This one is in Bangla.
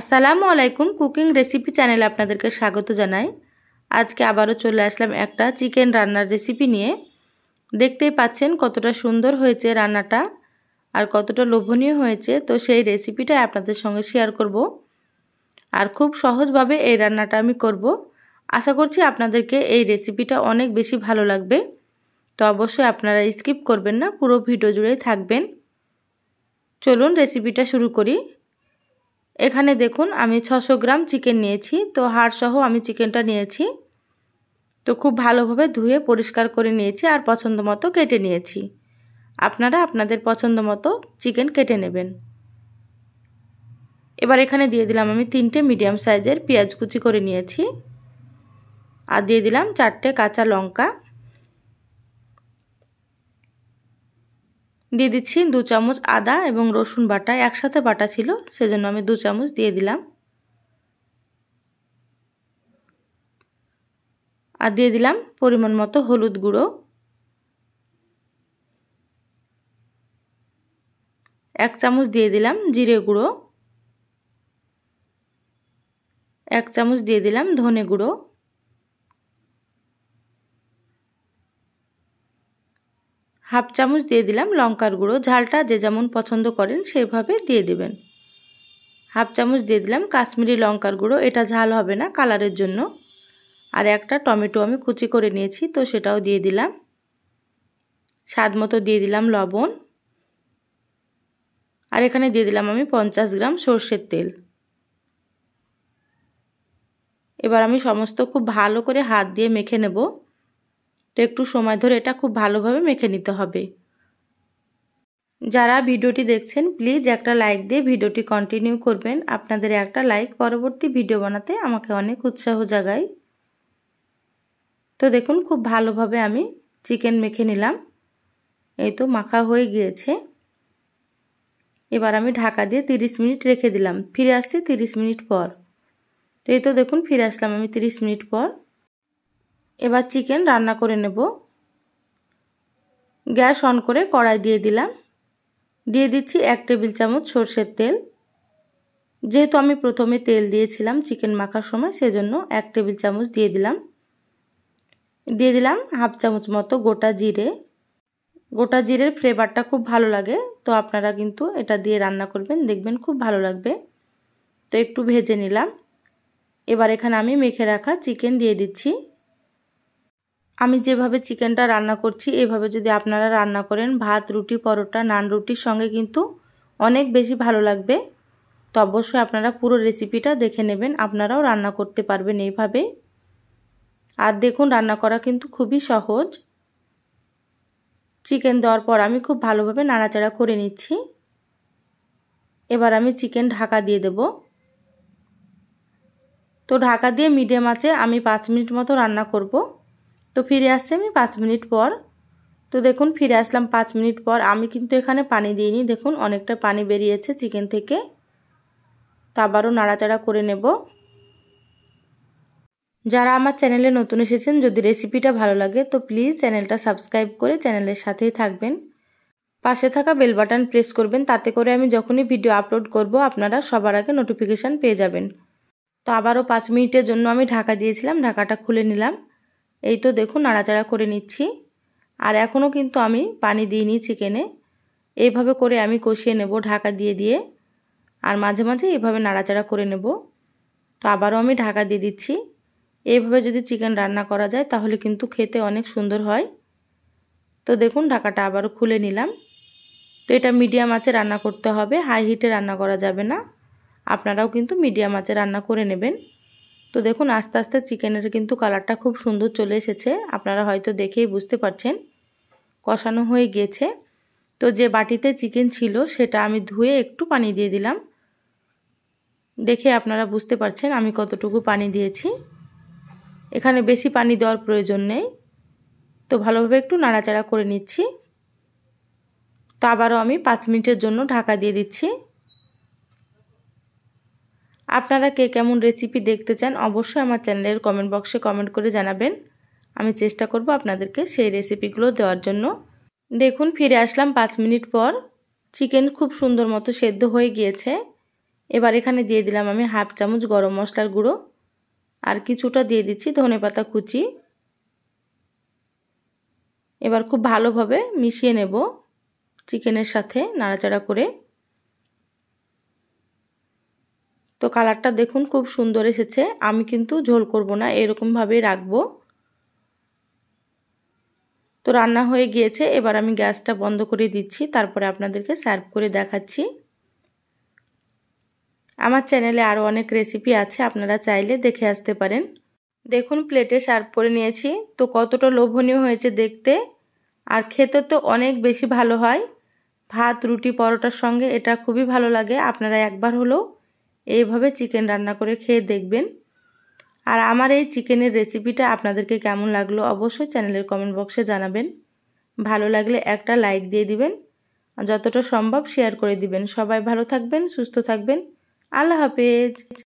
আসসালামু আলাইকুম কুকিং রেসিপি চ্যানেলে আপনাদেরকে স্বাগত জানাই আজকে আবারও চলে আসলাম একটা চিকেন রান্নার রেসিপি নিয়ে দেখতেই পাচ্ছেন কতটা সুন্দর হয়েছে রান্নাটা আর কতটা লোভনীয় হয়েছে তো সেই রেসিপিটাই আপনাদের সঙ্গে শেয়ার করব আর খুব সহজভাবে এই রান্নাটা আমি করব আশা করছি আপনাদেরকে এই রেসিপিটা অনেক বেশি ভালো লাগবে তো অবশ্যই আপনারা স্কিপ করবেন না পুরো ভিডিও জুড়েই থাকবেন চলুন রেসিপিটা শুরু করি এখানে দেখুন আমি ছশো গ্রাম চিকেন নিয়েছি তো হাড়সহ আমি চিকেনটা নিয়েছি তো খুব ভালোভাবে ধুয়ে পরিষ্কার করে নিয়েছি আর পছন্দ মতো কেটে নিয়েছি আপনারা আপনাদের পছন্দ মতো চিকেন কেটে নেবেন এবার এখানে দিয়ে দিলাম আমি তিনটে মিডিয়াম সাইজের পেঁয়াজ কুচি করে নিয়েছি আর দিয়ে দিলাম চারটে কাঁচা লঙ্কা দিয়ে দিচ্ছি দু চামচ আদা এবং রসুন বাটা একসাথে বাটা ছিল সেজন্য আমি দু চামচ দিয়ে দিলাম আর দিয়ে দিলাম পরিমাণ মতো হলুদ গুঁড়ো এক চামচ দিয়ে দিলাম জিরে গুঁড়ো এক চামচ দিয়ে দিলাম ধনে গুঁড়ো হাফ চামচ দিয়ে দিলাম লঙ্কার গুঁড়ো ঝালটা যে যেমন পছন্দ করেন সেভাবে দিয়ে দেবেন হাফ চামচ দিয়ে দিলাম কাশ্মীরি লঙ্কার গুঁড়ো এটা ঝাল হবে না কালারের জন্য আর একটা টমেটো আমি কুচি করে নিয়েছি তো সেটাও দিয়ে দিলাম স্বাদ মতো দিয়ে দিলাম লবণ আর এখানে দিয়ে দিলাম আমি পঞ্চাশ গ্রাম সর্ষের তেল এবার আমি সমস্ত খুব ভালো করে হাত দিয়ে মেখে নেবো একটু সময় ধরে এটা খুব ভালোভাবে মেখে নিতে হবে যারা ভিডিওটি দেখছেন প্লিজ একটা লাইক দিয়ে ভিডিওটি কন্টিনিউ করবেন আপনাদের একটা লাইক পরবর্তী ভিডিও বানাতে আমাকে অনেক উৎসাহ জাগায় তো দেখুন খুব ভালোভাবে আমি চিকেন মেখে নিলাম এই তো মাখা হয়ে গিয়েছে এবার আমি ঢাকা দিয়ে 30 মিনিট রেখে দিলাম ফিরে আসছি 30 মিনিট পর তো এই তো দেখুন ফিরে আসলাম আমি 30 মিনিট পর এবার চিকেন রান্না করে নেব গ্যাস অন করে কড়াই দিয়ে দিলাম দিয়ে দিচ্ছি এক টেবিল চামচ সর্ষের তেল যেহেতু আমি প্রথমে তেল দিয়েছিলাম চিকেন মাখার সময় সেজন্য এক টেবিল চামচ দিয়ে দিলাম দিয়ে দিলাম হাফ চামচ মতো গোটা জিরে গোটা জিরের ফ্লেভারটা খুব ভালো লাগে তো আপনারা কিন্তু এটা দিয়ে রান্না করবেন দেখবেন খুব ভালো লাগবে তো একটু ভেজে নিলাম এবার এখানে আমি মেখে রাখা চিকেন দিয়ে দিচ্ছি আমি যেভাবে চিকেনটা রান্না করছি এভাবে যদি আপনারা রান্না করেন ভাত রুটি পরোটা নান রুটির সঙ্গে কিন্তু অনেক বেশি ভালো লাগবে তো অবশ্যই আপনারা পুরো রেসিপিটা দেখে নেবেন আপনারাও রান্না করতে পারবেন এইভাবে আর দেখুন রান্না করা কিন্তু খুবই সহজ চিকেন দেওয়ার পর আমি খুব ভালোভাবে নাড়াচাড়া করে নিচ্ছি এবার আমি চিকেন ঢাকা দিয়ে দেব তো ঢাকা দিয়ে মিডিয়াম আছে আমি পাঁচ মিনিট মতো রান্না করবো তো ফিরে আসছি আমি পাঁচ মিনিট পর তো দেখুন ফিরে আসলাম পাঁচ মিনিট পর আমি কিন্তু এখানে পানি দিইনি দেখুন অনেকটা পানি বেরিয়েছে চিকেন থেকে তো আবারও নাড়াচাড়া করে নেব যারা আমার চ্যানেলে নতুন এসেছেন যদি রেসিপিটা ভালো লাগে তো প্লিজ চ্যানেলটা সাবস্ক্রাইব করে চ্যানেলের সাথেই থাকবেন পাশে থাকা বেল বাটন প্রেস করবেন তাতে করে আমি যখনই ভিডিও আপলোড করব আপনারা সবার আগে নোটিফিকেশান পেয়ে যাবেন তো আবারও পাঁচ মিনিটের জন্য আমি ঢাকা দিয়েছিলাম ঢাকাটা খুলে নিলাম এই তো দেখুন নাড়াচাড়া করে নিচ্ছি আর এখনও কিন্তু আমি পানি দিইনি চিকেনে এইভাবে করে আমি কষিয়ে নেব ঢাকা দিয়ে দিয়ে আর মাঝে মাঝে এইভাবে নাড়াচাড়া করে নেব তো আবারও আমি ঢাকা দিয়ে দিচ্ছি এইভাবে যদি চিকেন রান্না করা যায় তাহলে কিন্তু খেতে অনেক সুন্দর হয় তো দেখুন ঢাকাটা আবারও খুলে নিলাম তো এটা মিডিয়াম আঁচে রান্না করতে হবে হাই হিটে রান্না করা যাবে না আপনারাও কিন্তু মিডিয়াম আঁচে রান্না করে নেবেন তো দেখুন আস্তে আস্তে চিকেনের কিন্তু কালারটা খুব সুন্দর চলে এসেছে আপনারা হয়তো দেখেই বুঝতে পারছেন কষানো হয়ে গেছে তো যে বাটিতে চিকেন ছিল সেটা আমি ধুয়ে একটু পানি দিয়ে দিলাম দেখে আপনারা বুঝতে পারছেন আমি কতটুকু পানি দিয়েছি এখানে বেশি পানি দেওয়ার প্রয়োজন নেই তো ভালোভাবে একটু নাড়াচাড়া করে নিচ্ছি তো আবারও আমি পাঁচ মিনিটের জন্য ঢাকা দিয়ে দিচ্ছি আপনারা কে কেমন রেসিপি দেখতে চান অবশ্যই আমার চ্যানেলের কমেন্ট বক্সে কমেন্ট করে জানাবেন আমি চেষ্টা করব আপনাদেরকে সেই রেসিপিগুলো দেওয়ার জন্য দেখুন ফিরে আসলাম পাঁচ মিনিট পর চিকেন খুব সুন্দর মতো সেদ্ধ হয়ে গিয়েছে এবার এখানে দিয়ে দিলাম আমি হাফ চামচ গরম মশলার গুঁড়ো আর কিছুটা দিয়ে দিচ্ছি ধনে পাতা কুচি এবার খুব ভালোভাবে মিশিয়ে নেব চিকেনের সাথে নাড়াচাড়া করে তো কালারটা দেখুন খুব সুন্দর এসেছে আমি কিন্তু ঝোল করব না এরকমভাবেই রাখবো তো রান্না হয়ে গিয়েছে এবার আমি গ্যাসটা বন্ধ করে দিচ্ছি তারপরে আপনাদেরকে সার্ভ করে দেখাচ্ছি আমার চ্যানেলে আরও অনেক রেসিপি আছে আপনারা চাইলে দেখে আসতে পারেন দেখুন প্লেটে সার্ভ করে নিয়েছি তো কতটা লোভনীয় হয়েছে দেখতে আর খেতে তো অনেক বেশি ভালো হয় ভাত রুটি পরোটার সঙ্গে এটা খুবই ভালো লাগে আপনারা একবার হলেও এইভাবে চিকেন রান্না করে খেয়ে দেখবেন আর আমার এই চিকেনের রেসিপিটা আপনাদেরকে কেমন লাগলো অবশ্যই চ্যানেলের কমেন্ট বক্সে জানাবেন ভালো লাগলে একটা লাইক দিয়ে দিবেন যতটা সম্ভব শেয়ার করে দিবেন সবাই ভালো থাকবেন সুস্থ থাকবেন আল্লাহ হাফেজ